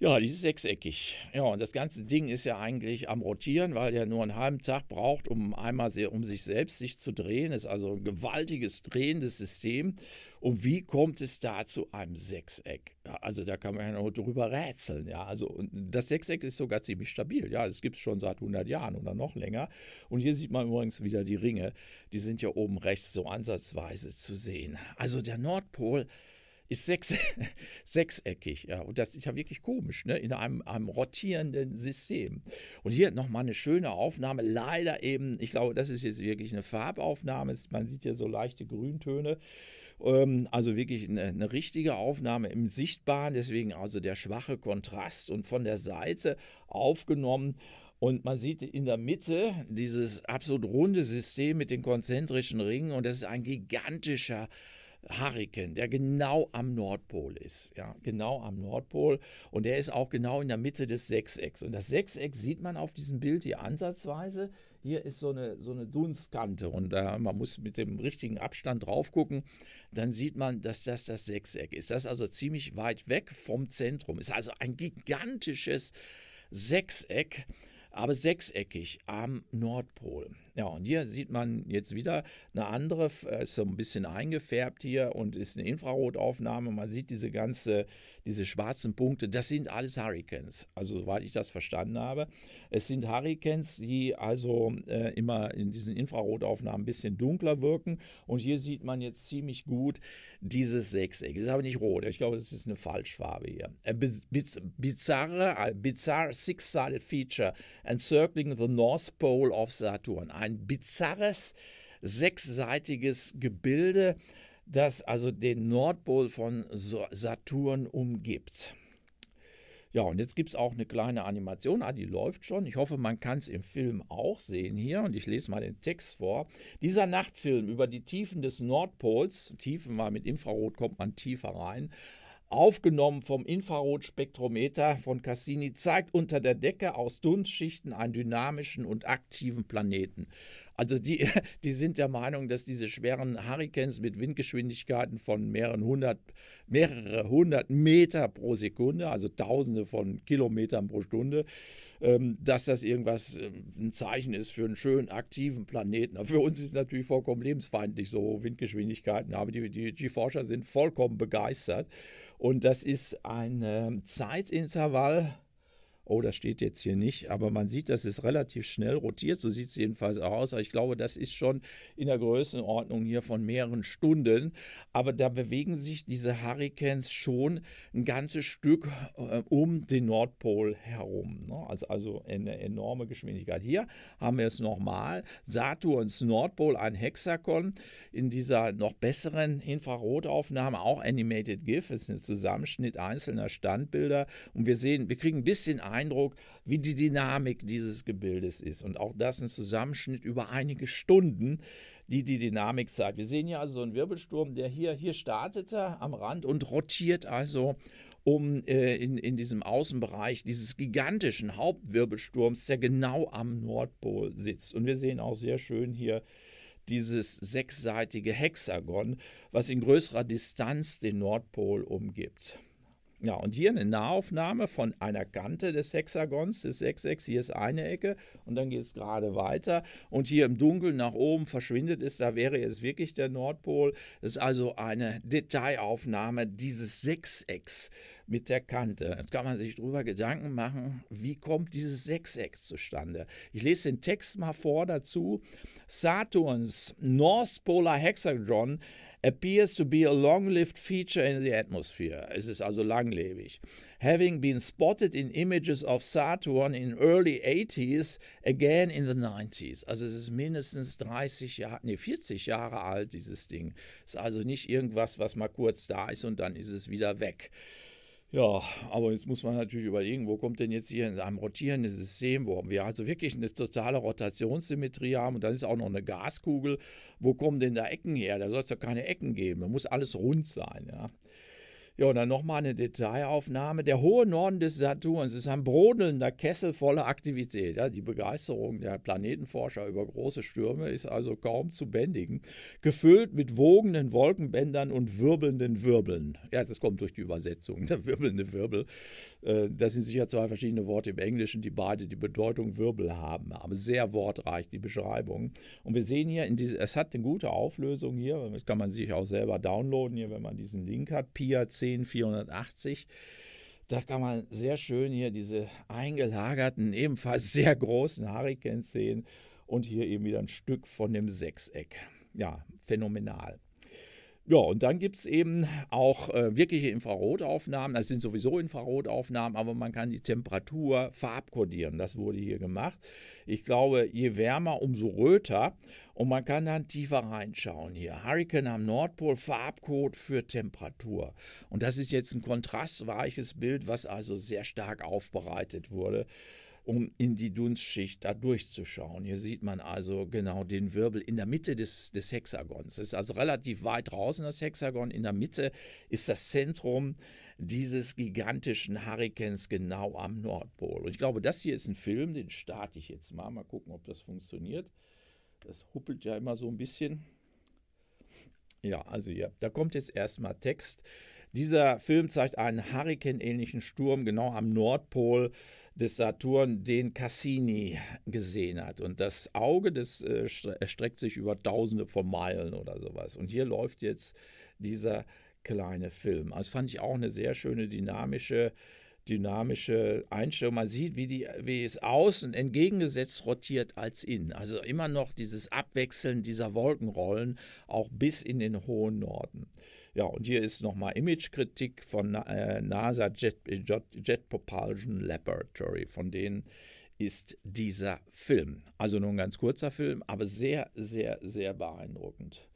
ja, die ist sechseckig. Ja, und das ganze Ding ist ja eigentlich am Rotieren, weil er nur einen halben Tag braucht, um einmal sehr, um sich selbst sich zu drehen. Ist also ein gewaltiges drehendes System. Und wie kommt es da zu einem Sechseck? Ja, also da kann man ja nur drüber rätseln. Ja, also das Sechseck ist sogar ziemlich stabil. Ja, es gibt es schon seit 100 Jahren oder noch länger. Und hier sieht man übrigens wieder die Ringe. Die sind ja oben rechts so ansatzweise zu sehen. Also der Nordpol ist sechs, sechseckig. Ja. Und das ist ja wirklich komisch, ne? in einem, einem rotierenden System. Und hier nochmal eine schöne Aufnahme. Leider eben, ich glaube, das ist jetzt wirklich eine Farbaufnahme. Man sieht hier so leichte Grüntöne. Ähm, also wirklich eine, eine, richtige Aufnahme im Sichtbaren, deswegen also der schwache Kontrast und von der Seite aufgenommen. Und man sieht in der Mitte dieses absolut runde System mit den konzentrischen Ringen und das ist ein gigantischer Hurrikan, der genau am Nordpol ist. Ja, genau am Nordpol. Und der ist auch genau in der Mitte des Sechsecks. Und das Sechseck sieht man auf diesem Bild hier ansatzweise. Hier ist so eine, so eine Dunstkante und äh, man muss mit dem richtigen Abstand drauf gucken. Dann sieht man, dass das das Sechseck ist. Das ist also ziemlich weit weg vom Zentrum. Ist also ein gigantisches Sechseck aber sechseckig am Nordpol. Ja, und hier sieht man jetzt wieder eine andere, äh, ist so ein bisschen eingefärbt hier und ist eine Infrarotaufnahme. Man sieht diese ganze, diese schwarzen Punkte, das sind alles Hurricanes. Also, soweit ich das verstanden habe. Es sind Hurricanes, die also äh, immer in diesen Infrarotaufnahmen ein bisschen dunkler wirken. Und hier sieht man jetzt ziemlich gut dieses Sechseck. Das ist aber nicht rot. Ich glaube, das ist eine Falschfarbe hier. A biz bizarre, bizarre six-sided feature encircling the North Pole of Saturn ein bizarres, sechsseitiges Gebilde, das also den Nordpol von Saturn umgibt. Ja, und jetzt gibt es auch eine kleine Animation. Ah, die läuft schon. Ich hoffe, man kann es im Film auch sehen hier. Und ich lese mal den Text vor. Dieser Nachtfilm über die Tiefen des Nordpols, Tiefen war mit Infrarot, kommt man tiefer rein, aufgenommen vom Infrarotspektrometer von Cassini, zeigt unter der Decke aus Dunstschichten einen dynamischen und aktiven Planeten. Also die, die sind der Meinung, dass diese schweren Hurricanes mit Windgeschwindigkeiten von mehreren hundert, mehrere hundert Meter pro Sekunde, also Tausende von Kilometern pro Stunde, ähm, dass das irgendwas ähm, ein Zeichen ist für einen schönen aktiven Planeten. Aber für uns ist es natürlich vollkommen lebensfeindlich, so Windgeschwindigkeiten. Aber die, die, die Forscher sind vollkommen begeistert. Und das ist ein ähm, Zeitintervall oh, das steht jetzt hier nicht, aber man sieht, dass es relativ schnell rotiert, so sieht es jedenfalls auch aus. Aber ich glaube, das ist schon in der Größenordnung hier von mehreren Stunden. Aber da bewegen sich diese Hurricanes schon ein ganzes Stück äh, um den Nordpol herum. Ne? Also, also eine enorme Geschwindigkeit. Hier haben wir es nochmal. Saturns Nordpol, ein Hexagon in dieser noch besseren Infrarotaufnahme, auch Animated GIF, ist ein Zusammenschnitt einzelner Standbilder. Und wir sehen, wir kriegen ein bisschen ein Eindruck, wie die Dynamik dieses Gebildes ist. Und auch das ein Zusammenschnitt über einige Stunden, die die Dynamik zeigt. Wir sehen hier also so einen Wirbelsturm, der hier, hier startete am Rand und rotiert also um äh, in, in diesem Außenbereich dieses gigantischen Hauptwirbelsturms, der genau am Nordpol sitzt. Und wir sehen auch sehr schön hier dieses sechsseitige Hexagon, was in größerer Distanz den Nordpol umgibt. Ja, und hier eine Nahaufnahme von einer Kante des Hexagons, des Sechsecks. Hier ist eine Ecke und dann geht es gerade weiter. Und hier im Dunkeln nach oben verschwindet es, da wäre es wirklich der Nordpol. Das ist also eine Detailaufnahme dieses Sechsecks mit der Kante. Jetzt kann man sich darüber Gedanken machen, wie kommt dieses Sechseck zustande? Ich lese den Text mal vor dazu. Saturns North Polar Hexagon appears to be a long-lived feature in the atmosphere. Es ist also langlebig. Having been spotted in images of Saturn in early 80s, again in the 90s. Also es ist mindestens 30 Jahre, nee, 40 Jahre alt, dieses Ding. Ist also nicht irgendwas, was mal kurz da ist und dann ist es wieder weg. Ja, aber jetzt muss man natürlich überlegen, wo kommt denn jetzt hier in einem rotierenden System, wo wir also wirklich eine totale Rotationssymmetrie haben und dann ist auch noch eine Gaskugel, wo kommen denn da Ecken her? Da soll es doch keine Ecken geben, da muss alles rund sein. Ja. Ja, und dann nochmal eine Detailaufnahme. Der hohe Norden des Saturns ist ein brodelnder Kessel voller Aktivität. Ja, die Begeisterung der Planetenforscher über große Stürme ist also kaum zu bändigen. Gefüllt mit wogenden Wolkenbändern und wirbelnden Wirbeln. Ja, das kommt durch die Übersetzung. Der wirbelnde Wirbel. Äh, das sind sicher zwei verschiedene Worte im Englischen, die beide die Bedeutung Wirbel haben. Aber sehr wortreich die Beschreibung. Und wir sehen hier, diese, es hat eine gute Auflösung hier. Das kann man sich auch selber downloaden hier, wenn man diesen Link hat. PIA 10 480. Da kann man sehr schön hier diese eingelagerten, ebenfalls sehr großen Hurricanes sehen und hier eben wieder ein Stück von dem Sechseck. Ja, phänomenal. Ja, und dann gibt es eben auch äh, wirkliche Infrarotaufnahmen. Das sind sowieso Infrarotaufnahmen, aber man kann die Temperatur farbkodieren. Das wurde hier gemacht. Ich glaube, je wärmer, umso röter. Und man kann dann tiefer reinschauen hier. Hurricane am Nordpol, Farbcode für Temperatur. Und das ist jetzt ein kontrastreiches Bild, was also sehr stark aufbereitet wurde um in die Dunstschicht da durchzuschauen. Hier sieht man also genau den Wirbel in der Mitte des, des Hexagons. Das ist also relativ weit draußen das Hexagon. In der Mitte ist das Zentrum dieses gigantischen Hurrikans genau am Nordpol. Und ich glaube, das hier ist ein Film, den starte ich jetzt mal. Mal gucken, ob das funktioniert. Das huppelt ja immer so ein bisschen. Ja, also ja, da kommt jetzt erstmal Text. Dieser Film zeigt einen Hurrikan-ähnlichen Sturm genau am Nordpol des Saturn, den Cassini gesehen hat. Und das Auge, das äh, erstreckt sich über Tausende von Meilen oder sowas. Und hier läuft jetzt dieser kleine Film. Also, das fand ich auch eine sehr schöne dynamische dynamische Einstellung. Man sieht, wie, die, wie es außen entgegengesetzt rotiert als innen. Also immer noch dieses Abwechseln dieser Wolkenrollen, auch bis in den hohen Norden. Ja, und hier ist nochmal Imagekritik von äh, NASA Jet, Jet, Jet Propulsion Laboratory, von denen ist dieser Film. Also nur ein ganz kurzer Film, aber sehr, sehr, sehr beeindruckend.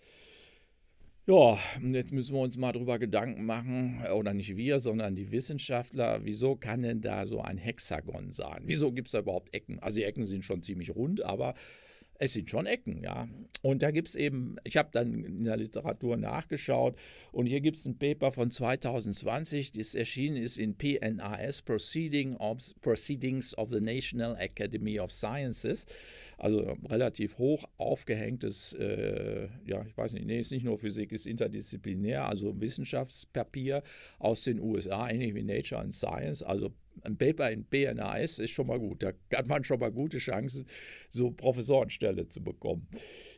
Ja, und jetzt müssen wir uns mal drüber Gedanken machen, oder nicht wir, sondern die Wissenschaftler, wieso kann denn da so ein Hexagon sein? Wieso gibt es da überhaupt Ecken? Also die Ecken sind schon ziemlich rund, aber es sind schon Ecken, ja. Und da gibt es eben, ich habe dann in der Literatur nachgeschaut und hier gibt es ein Paper von 2020, das erschienen ist in PNAS, Proceeding of, Proceedings of the National Academy of Sciences, also relativ hoch aufgehängtes, äh, ja, ich weiß nicht, nee, ist nicht nur Physik, ist interdisziplinär, also Wissenschaftspapier aus den USA, ähnlich wie Nature and Science, also ein Paper in PNAS ist schon mal gut. Da hat man schon mal gute Chancen, so Professorenstelle zu bekommen.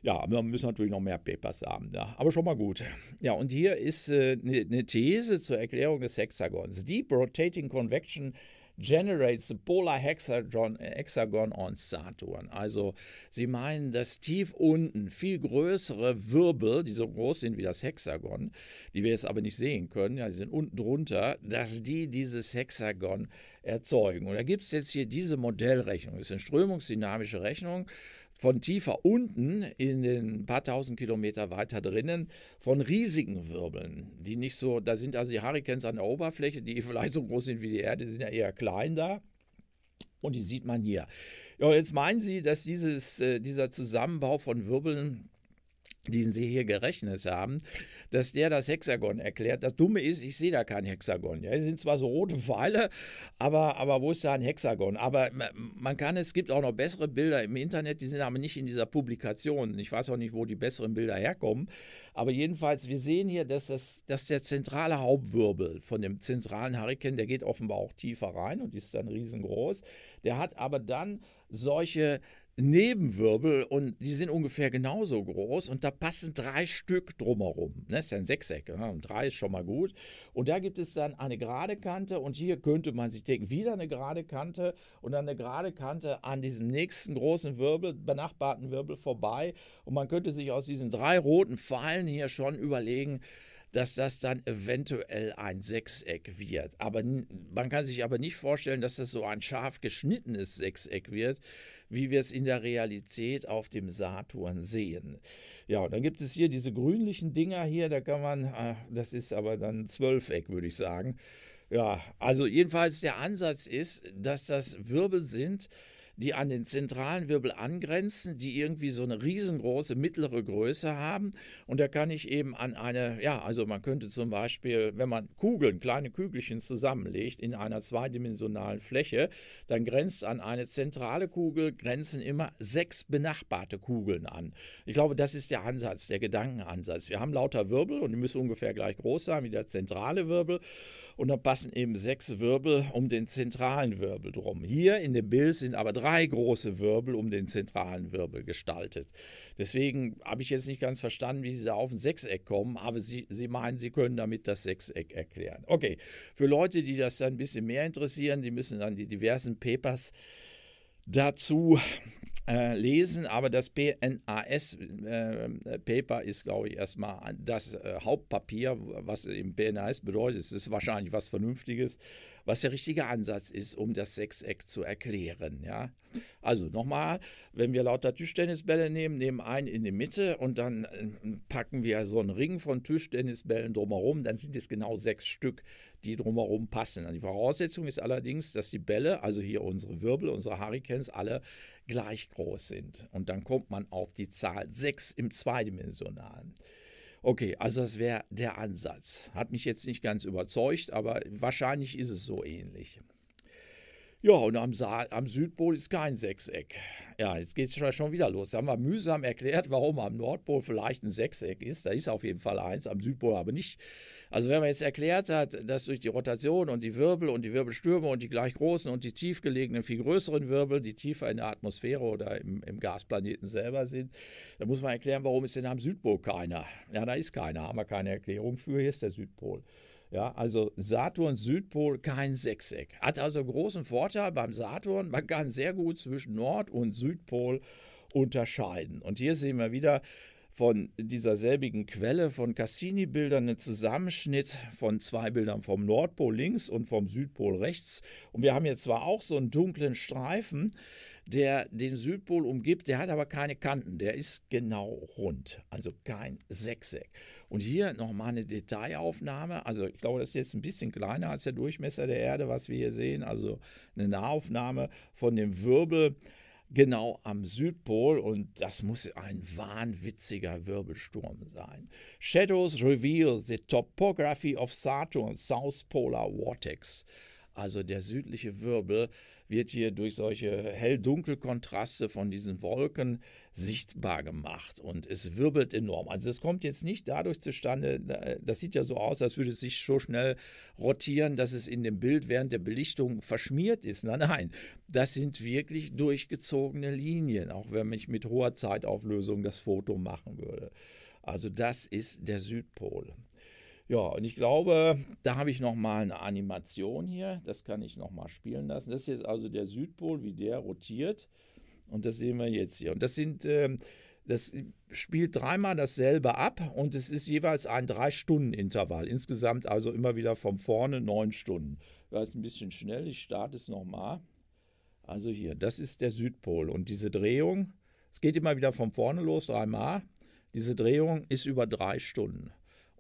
Ja, wir müssen natürlich noch mehr Papers haben, ja. aber schon mal gut. Ja, und hier ist eine äh, ne, ne These zur Erklärung des Hexagons. Deep Rotating Convection generates the polar hexagon, hexagon on Saturn. Also sie meinen, dass tief unten viel größere Wirbel, die so groß sind wie das Hexagon, die wir jetzt aber nicht sehen können, ja, die sind unten drunter, dass die dieses Hexagon erzeugen. Und da gibt es jetzt hier diese Modellrechnung. Das ist eine strömungsdynamische Rechnung von tiefer unten in den paar tausend Kilometer weiter drinnen von riesigen Wirbeln, die nicht so, da sind also die Hurricanes an der Oberfläche, die vielleicht so groß sind wie die Erde, sind ja eher klein da. Und die sieht man hier. Ja, jetzt meinen Sie, dass dieses, äh, dieser Zusammenbau von Wirbeln den sie hier gerechnet haben, dass der das Hexagon erklärt. Das Dumme ist, ich sehe da kein Hexagon. Ja, es sind zwar so rote Pfeile, aber, aber wo ist da ein Hexagon? Aber man kann, es gibt auch noch bessere Bilder im Internet, die sind aber nicht in dieser Publikation. Ich weiß auch nicht, wo die besseren Bilder herkommen. Aber jedenfalls, wir sehen hier, dass, das, dass der zentrale Hauptwirbel von dem zentralen Hurrikan, der geht offenbar auch tiefer rein und ist dann riesengroß. Der hat aber dann solche Nebenwirbel und die sind ungefähr genauso groß und da passen drei Stück drumherum. Das ne? ist ja ein Sechseck ja, und drei ist schon mal gut. Und da gibt es dann eine gerade Kante und hier könnte man sich denken, wieder eine gerade Kante und dann eine gerade Kante an diesem nächsten großen Wirbel, benachbarten Wirbel vorbei und man könnte sich aus diesen drei roten Pfeilen hier schon überlegen, dass das dann eventuell ein Sechseck wird. Aber man kann sich aber nicht vorstellen, dass das so ein scharf geschnittenes Sechseck wird, wie wir es in der Realität auf dem Saturn sehen. Ja, und dann gibt es hier diese grünlichen Dinger hier, da kann man, äh, das ist aber dann Zwölfeck, würde ich sagen. Ja, also jedenfalls der Ansatz ist, dass das Wirbel sind, die an den zentralen Wirbel angrenzen, die irgendwie so eine riesengroße mittlere Größe haben. Und da kann ich eben an eine, ja, also man könnte zum Beispiel, wenn man Kugeln, kleine Kügelchen zusammenlegt in einer zweidimensionalen Fläche, dann grenzt an eine zentrale Kugel, grenzen immer sechs benachbarte Kugeln an. Ich glaube, das ist der Ansatz, der Gedankenansatz. Wir haben lauter Wirbel und die müssen ungefähr gleich groß sein wie der zentrale Wirbel. Und dann passen eben sechs Wirbel um den zentralen Wirbel drum. Hier in dem Bild sind aber drei drei große Wirbel um den zentralen Wirbel gestaltet. Deswegen habe ich jetzt nicht ganz verstanden, wie Sie da auf ein Sechseck kommen, aber Sie, Sie meinen, Sie können damit das Sechseck erklären. Okay, für Leute, die das dann ein bisschen mehr interessieren, die müssen dann die diversen Papers dazu äh, lesen, aber das PNAS-Paper äh, ist, glaube ich, erstmal das äh, Hauptpapier, was im PNAS bedeutet. Es ist wahrscheinlich was Vernünftiges, was der richtige Ansatz ist, um das Sechseck zu erklären. Ja? Also nochmal, wenn wir lauter Tischtennisbälle nehmen, nehmen einen in die Mitte und dann äh, packen wir so einen Ring von Tischtennisbällen drumherum, dann sind es genau sechs Stück, die drumherum passen. Die Voraussetzung ist allerdings, dass die Bälle, also hier unsere Wirbel, unsere Hurricanes, alle gleich groß sind. Und dann kommt man auf die Zahl sechs im Zweidimensionalen. Okay, also das wäre der Ansatz. Hat mich jetzt nicht ganz überzeugt, aber wahrscheinlich ist es so ähnlich. Ja, und am, Sa am Südpol ist kein Sechseck. Ja, jetzt geht es schon wieder los. Da haben wir mühsam erklärt, warum am Nordpol vielleicht ein Sechseck ist. Da ist auf jeden Fall eins, am Südpol aber nicht. Also wenn man jetzt erklärt hat, dass durch die Rotation und die Wirbel und die Wirbelstürme und die gleich großen und die tiefgelegenen, viel größeren Wirbel, die tiefer in der Atmosphäre oder im, im Gasplaneten selber sind, dann muss man erklären, warum ist denn am Südpol keiner? Ja, da ist keiner, haben wir keine Erklärung für, hier ist der Südpol. Ja, also Saturn Südpol kein Sechseck. Hat also großen Vorteil beim Saturn. Man kann sehr gut zwischen Nord- und Südpol unterscheiden. Und hier sehen wir wieder von dieser selbigen Quelle von Cassini-Bildern einen Zusammenschnitt von zwei Bildern vom Nordpol links und vom Südpol rechts. Und wir haben jetzt zwar auch so einen dunklen Streifen, der den Südpol umgibt, der hat aber keine Kanten, der ist genau rund, also kein Sechseck. Und hier nochmal eine Detailaufnahme, also ich glaube, das ist jetzt ein bisschen kleiner als der Durchmesser der Erde, was wir hier sehen, also eine Nahaufnahme von dem Wirbel genau am Südpol und das muss ein wahnwitziger Wirbelsturm sein. Shadows reveal the topography of Saturn's South Polar Vortex. Also der südliche Wirbel wird hier durch solche hell-dunkel-Kontraste von diesen Wolken sichtbar gemacht und es wirbelt enorm. Also es kommt jetzt nicht dadurch zustande, das sieht ja so aus, als würde es sich so schnell rotieren, dass es in dem Bild während der Belichtung verschmiert ist. Nein, nein, das sind wirklich durchgezogene Linien, auch wenn ich mit hoher Zeitauflösung das Foto machen würde. Also das ist der Südpol. Ja, und ich glaube, da habe ich nochmal eine Animation hier. Das kann ich nochmal spielen lassen. Das ist jetzt also der Südpol, wie der rotiert. Und das sehen wir jetzt hier. Und das sind, äh, das spielt dreimal dasselbe ab und es ist jeweils ein Drei-Stunden-Intervall. Insgesamt also immer wieder von vorne neun Stunden. Das ist ein bisschen schnell, ich starte es nochmal. Also hier, das ist der Südpol und diese Drehung, es geht immer wieder von vorne los, dreimal. Diese Drehung ist über drei Stunden.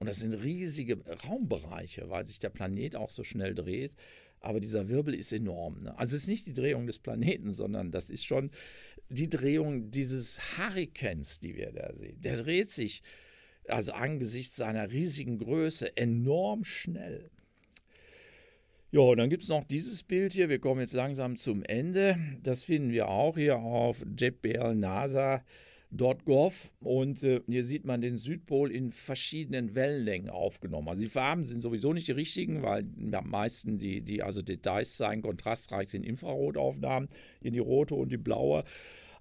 Und das sind riesige Raumbereiche, weil sich der Planet auch so schnell dreht. Aber dieser Wirbel ist enorm. Ne? Also es ist nicht die Drehung des Planeten, sondern das ist schon die Drehung dieses Hurrikans, die wir da sehen. Der dreht sich also angesichts seiner riesigen Größe enorm schnell. Ja, und dann gibt es noch dieses Bild hier. Wir kommen jetzt langsam zum Ende. Das finden wir auch hier auf JPL NASA. Dotgov. Und äh, hier sieht man den Südpol in verschiedenen Wellenlängen aufgenommen. Also die Farben sind sowieso nicht die richtigen, weil am meisten die, die also Details zeigen, kontrastreich sind Infrarotaufnahmen, hier die rote und die blaue.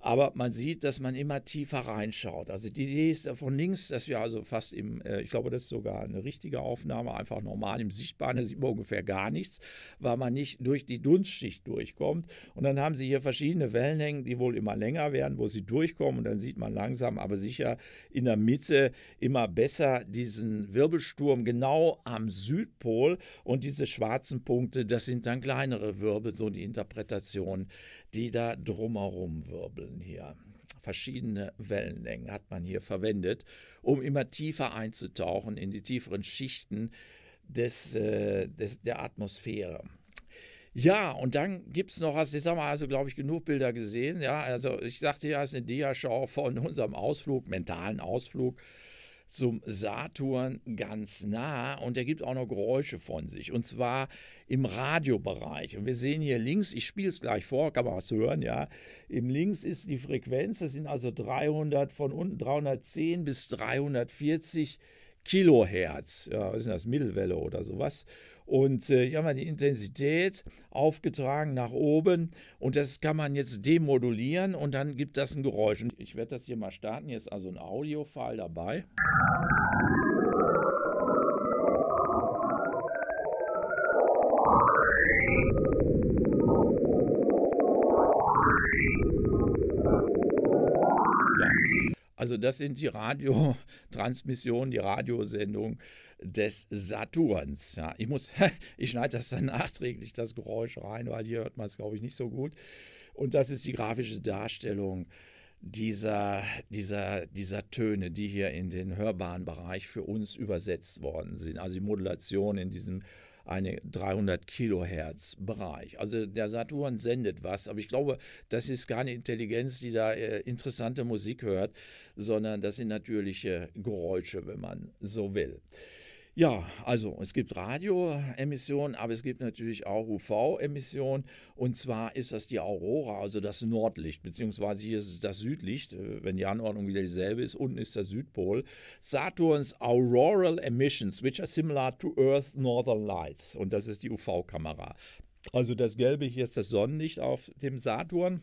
Aber man sieht, dass man immer tiefer reinschaut. Also die Idee ist von links, dass wir also fast im, äh, ich glaube, das ist sogar eine richtige Aufnahme, einfach normal im Sichtbaren, da sieht man ungefähr gar nichts, weil man nicht durch die Dunstschicht durchkommt. Und dann haben sie hier verschiedene Wellenlängen, die wohl immer länger werden, wo sie durchkommen. Und dann sieht man langsam, aber sicher in der Mitte immer besser diesen Wirbelsturm genau am Südpol. Und diese schwarzen Punkte, das sind dann kleinere Wirbel, so die Interpretation die da drumherum wirbeln hier. Verschiedene Wellenlängen hat man hier verwendet, um immer tiefer einzutauchen in die tieferen Schichten des, äh, des der Atmosphäre. Ja, und dann gibt es noch, was, du, sag mal, also glaube ich, genug Bilder gesehen. Ja, also ich sagte ja, es ist eine Diashow von unserem Ausflug, mentalen Ausflug zum Saturn ganz nah und er gibt auch noch Geräusche von sich und zwar im Radiobereich. Und wir sehen hier links, ich spiele es gleich vor, kann man was hören, ja. Im links ist die Frequenz, das sind also 300 von unten 310 bis 340 Kilohertz, ja, was ist das, Mittelwelle oder sowas. Und äh, hier haben wir die Intensität aufgetragen nach oben und das kann man jetzt demodulieren und dann gibt das ein Geräusch. Und ich werde das hier mal starten, hier ist also ein Audio-File dabei. Also das sind die Radiotransmissionen, die Radiosendung des Saturns. Ja, ich muss, ich schneide das dann nachträglich, das Geräusch rein, weil hier hört man es, glaube ich, nicht so gut. Und das ist die grafische Darstellung dieser, dieser, dieser Töne, die hier in den hörbaren Bereich für uns übersetzt worden sind. Also die Modulation in diesem eine 300 Kilohertz Bereich. Also der Saturn sendet was, aber ich glaube, das ist keine Intelligenz, die da äh, interessante Musik hört, sondern das sind natürliche äh, Geräusche, wenn man so will. Ja, also es gibt Radioemissionen, aber es gibt natürlich auch UV-Emissionen. Und zwar ist das die Aurora, also das Nordlicht, beziehungsweise hier ist es das Südlicht, äh, wenn die Anordnung wieder dieselbe ist. Unten ist der Südpol. Saturns Auroral Emissions, which are similar to Earth's Northern Lights. Und das ist die UV-Kamera. Also das Gelbe hier ist das Sonnenlicht auf dem Saturn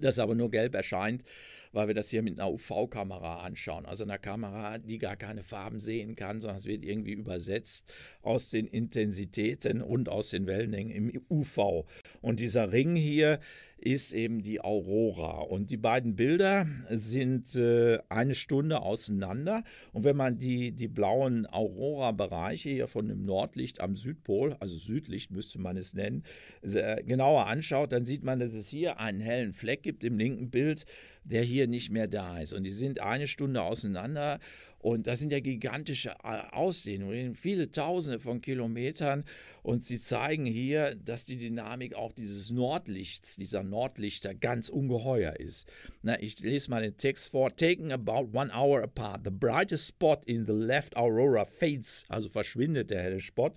das aber nur gelb erscheint, weil wir das hier mit einer UV-Kamera anschauen. Also einer Kamera, die gar keine Farben sehen kann, sondern es wird irgendwie übersetzt aus den Intensitäten und aus den Wellenlängen im UV. Und dieser Ring hier ist eben die Aurora. Und die beiden Bilder sind äh, eine Stunde auseinander. Und wenn man die, die blauen Aurora-Bereiche hier von dem Nordlicht am Südpol, also Südlicht müsste man es nennen, äh, genauer anschaut, dann sieht man, dass es hier einen hellen Fleck gibt im linken Bild, der hier nicht mehr da ist. Und die sind eine Stunde auseinander. Und das sind ja gigantische äh, Ausdehnungen, viele Tausende von Kilometern. Und sie zeigen hier, dass die Dynamik auch dieses Nordlichts, dieser Nordlichter, ganz ungeheuer ist. Na, ich lese mal den Text vor. Taken about one hour apart, the brightest spot in the left aurora fades, also verschwindet der helle Spot,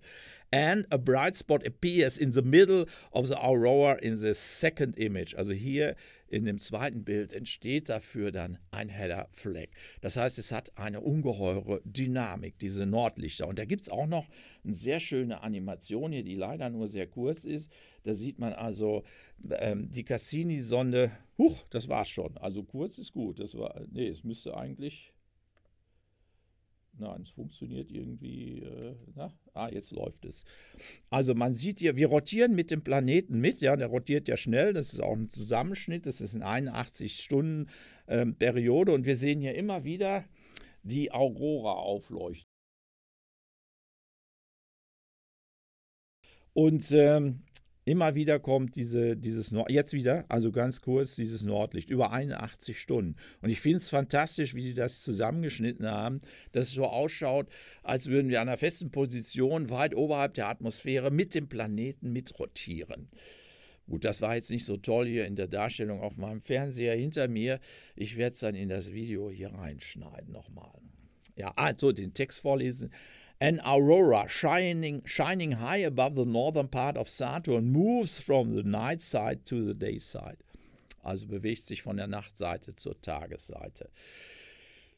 and a bright spot appears in the middle of the aurora in the second image. Also hier in dem zweiten Bild entsteht dafür dann ein heller Fleck. Das heißt, es hat eine ungeheure Dynamik, diese Nordlichter. Und da gibt es auch noch eine sehr schöne Animation hier, die leider nur sehr kurz ist. Da sieht man also ähm, die Cassini-Sonde. Huch, das war's schon. Also kurz ist gut. Das war, nee, es müsste eigentlich Nein, es funktioniert irgendwie. Äh, ah, jetzt läuft es. Also man sieht hier, wir rotieren mit dem Planeten mit. Ja, der rotiert ja schnell. Das ist auch ein Zusammenschnitt. Das ist eine 81-Stunden-Periode. Ähm, und wir sehen hier immer wieder die Aurora aufleuchten. Und ähm, Immer wieder kommt diese, dieses Nord jetzt wieder, also ganz kurz, dieses Nordlicht, über 81 Stunden. Und ich finde es fantastisch, wie die das zusammengeschnitten haben, dass es so ausschaut, als würden wir an einer festen Position weit oberhalb der Atmosphäre mit dem Planeten mitrotieren. Gut, das war jetzt nicht so toll hier in der Darstellung auf meinem Fernseher hinter mir. Ich werde es dann in das Video hier reinschneiden nochmal. Ja, also den Text vorlesen. An aurora shining, shining high above the northern part of Saturn moves from the night side to the day side. Also bewegt sich von der Nachtseite zur Tagesseite.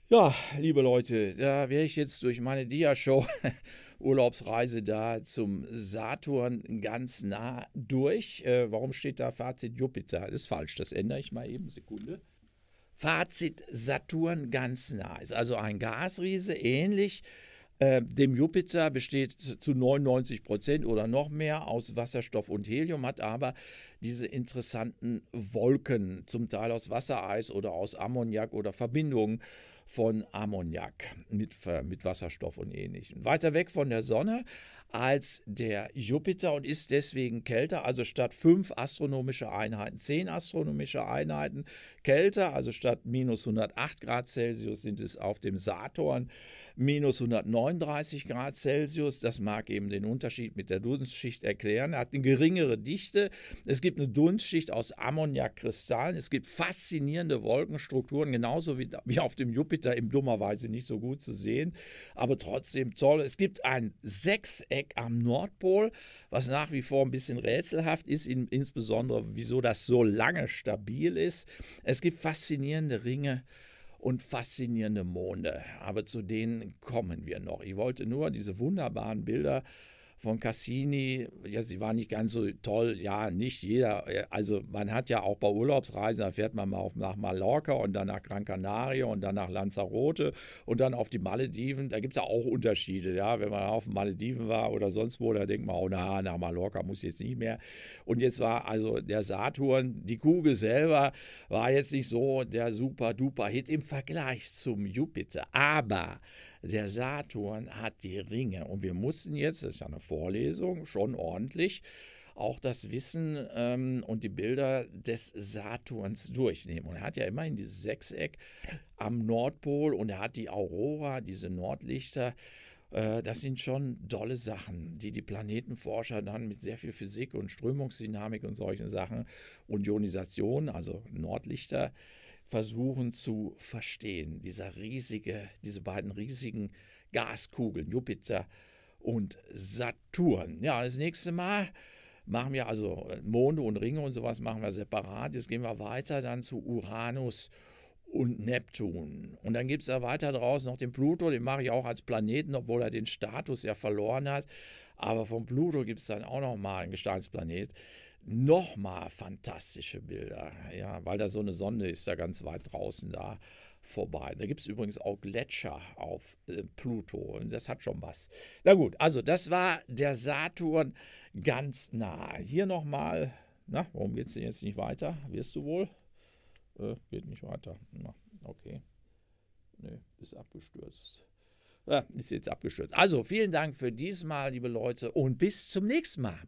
Ja, liebe Leute, da wäre ich jetzt durch meine Dia-Show Urlaubsreise da zum Saturn ganz nah durch. Äh, warum steht da Fazit Jupiter? Das ist falsch, das ändere ich mal eben. Sekunde. Fazit Saturn ganz nah. Ist also ein Gasriese, ähnlich äh, dem Jupiter besteht zu 99 Prozent oder noch mehr aus Wasserstoff und Helium, hat aber diese interessanten Wolken, zum Teil aus Wassereis oder aus Ammoniak oder Verbindungen von Ammoniak mit, äh, mit Wasserstoff und ähnlichem. Weiter weg von der Sonne als der Jupiter und ist deswegen kälter, also statt fünf astronomische Einheiten, zehn astronomische Einheiten kälter, also statt minus 108 Grad Celsius sind es auf dem Saturn minus 139 Grad Celsius. Das mag eben den Unterschied mit der Dunstschicht erklären. Er hat eine geringere Dichte. Es gibt eine Dunstschicht aus Ammoniakkristallen. Es gibt faszinierende Wolkenstrukturen, genauso wie, wie auf dem Jupiter, im dummerweise nicht so gut zu sehen, aber trotzdem toll. Es gibt ein sechseck Viereck am Nordpol, was nach wie vor ein bisschen rätselhaft ist, in, insbesondere wieso das so lange stabil ist. Es gibt faszinierende Ringe und faszinierende Monde, aber zu denen kommen wir noch. Ich wollte nur diese wunderbaren Bilder äh, von Cassini, ja, sie war nicht ganz so toll, ja, nicht jeder, äh, also man hat ja auch bei Urlaubsreisen, da fährt man mal auf, nach Mallorca und dann nach Gran Canaria und dann nach Lanzarote und dann auf die Malediven, da gibt es ja auch Unterschiede, ja, wenn man auf den Malediven war oder sonst wo, da denkt man, oh na, nach Mallorca muss ich jetzt nicht mehr und jetzt war also der Saturn, die Kugel selber war jetzt nicht so der super-duper Hit im Vergleich zum Jupiter, aber der Saturn hat die Ringe. Und wir mussten jetzt, das ist ja eine Vorlesung, schon ordentlich, auch das Wissen ähm, und die Bilder des Saturns durchnehmen. Und er hat ja immerhin dieses Sechseck am Nordpol und er hat die Aurora, diese Nordlichter. Äh, das sind schon dolle Sachen, die die Planetenforscher dann mit sehr viel Physik und Strömungsdynamik und solchen Sachen und Ionisation, also Nordlichter, versuchen zu verstehen. Dieser riesige, diese beiden riesigen Gaskugeln, Jupiter und Saturn. Ja, das nächste Mal machen wir also äh, Monde und Ringe und sowas machen wir separat. Jetzt gehen wir weiter dann zu Uranus und Neptun. Und dann gibt es da weiter draußen noch den Pluto, den mache ich auch als Planeten, obwohl er den Status ja verloren hat. Aber vom Pluto gibt es dann auch nochmal einen Gesteinsplanet nochmal fantastische Bilder, ja, weil da so eine Sonne ist, da ganz weit draußen da vorbei. Da gibt es übrigens auch Gletscher auf äh, Pluto und das hat schon was. Na gut, also das war der Saturn ganz nah. Hier nochmal, na, warum geht es denn jetzt nicht weiter? Wirst du wohl? Äh, geht nicht weiter. Na, okay. Nee, ist abgestürzt. Ja, ist jetzt abgestürzt. Also vielen Dank für diesmal, liebe Leute, und bis zum nächsten Mal.